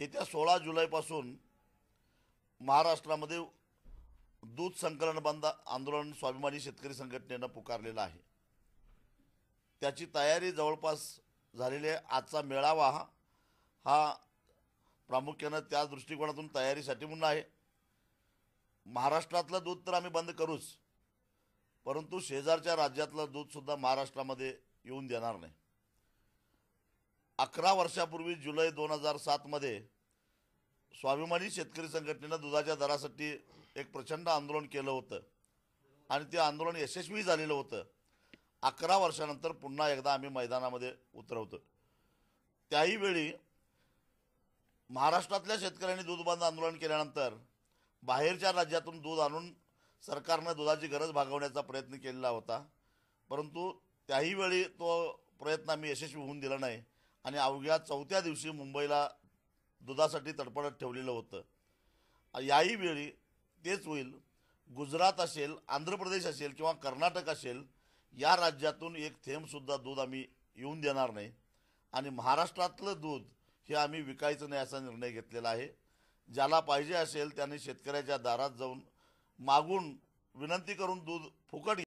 येत्या सोळा जुलैपासून महाराष्ट्रामध्ये दूध संकलन बंद आंदोलन स्वाभिमानी शेतकरी संघटनेनं पुकारलेलं आहे त्याची तयारी जवळपास झालेली आहे आजचा मेळावा हा हा प्रामुख्यानं त्या दृष्टिकोनातून तयारीसाठी म्हणून आहे महाराष्ट्रातलं दूध तर आम्ही बंद करूच परंतु शेजारच्या राज्यातलं दूधसुद्धा महाराष्ट्रामध्ये येऊन देणार नाही अकरा वर्षापूर्वी जुलै दोन हजार सातमध्ये स्वाभिमानी शेतकरी संघटनेनं दुधाच्या दरासाठी एक प्रचंड आंदोलन केलं होतं आणि ते आंदोलन यशस्वी झालेलं होतं अकरा वर्षानंतर पुन्हा एकदा आम्ही मैदानामध्ये उतरवतो त्याही वेळी महाराष्ट्रातल्या शेतकऱ्यांनी दूध बंद आंदोलन केल्यानंतर बाहेरच्या राज्यातून दूध आणून सरकारनं दुधाची गरज भागवण्याचा प्रयत्न केलेला होता परंतु त्याही वेळी तो प्रयत्न आम्ही यशस्वी होऊन दिला नाही आणि अवघ्या चौथ्या दिवशी मुंबईला दुधासाठी तडपडत ठेवलेलं होतं याही वेळी तेच होईल गुजरात असेल आंध्र प्रदेश असेल किंवा कर्नाटक असेल या राज्यातून एक थेंबसुद्धा दूध आम्ही येऊन देणार नाही आणि महाराष्ट्रातलं दूध हे आम्ही विकायचं नाही असा निर्णय घेतलेला आहे ज्याला पाहिजे असेल त्याने शेतकऱ्याच्या दारात जाऊन मागून विनंती करून दूध फुकट